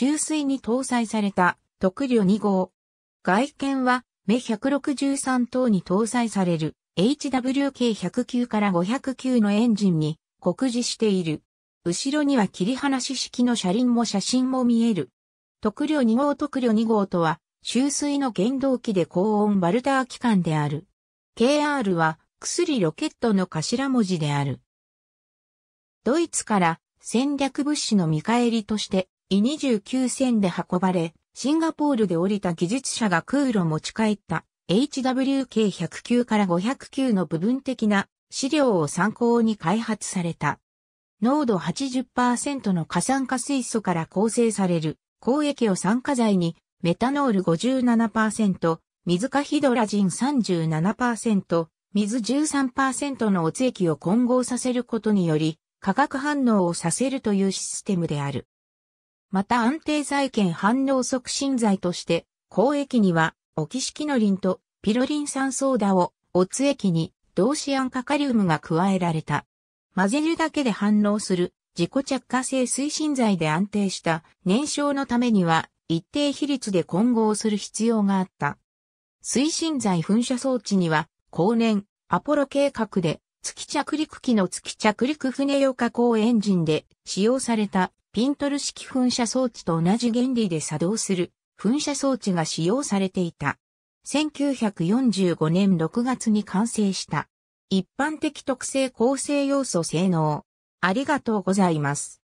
給水に搭載された特旅2号。外見は、目163等に搭載される HWK109 から509のエンジンに酷似している。後ろには切り離し式の車輪も写真も見える。特量2号特量2号とは、周水の原動機で高温バルター機関である。KR は、薬ロケットの頭文字である。ドイツから戦略物資の見返りとしてイ29戦で運ばれ、シンガポールで降りた技術者が空路持ち帰った HWK109 から509の部分的な資料を参考に開発された。濃度80%の過酸化水素から構成される公液を酸化剤にメタノール57%、水化ヒドラジン37%、水13%のおつ液を混合させることにより化学反応をさせるというシステムである。また安定剤兼反応促進剤として、抗液には、オキシキノリンとピロリン酸ソーダを、オツ液に、同シアンカカリウムが加えられた。混ぜるだけで反応する自己着火性推進剤で安定した燃焼のためには一定比率で混合する必要があった。推進剤噴射装置には後年アポロ計画で月着陸機の月着陸船用加工エンジンで使用されたピントル式噴射装置と同じ原理で作動する噴射装置が使用されていた。1945年6月に完成した。一般的特性構成要素性能。ありがとうございます。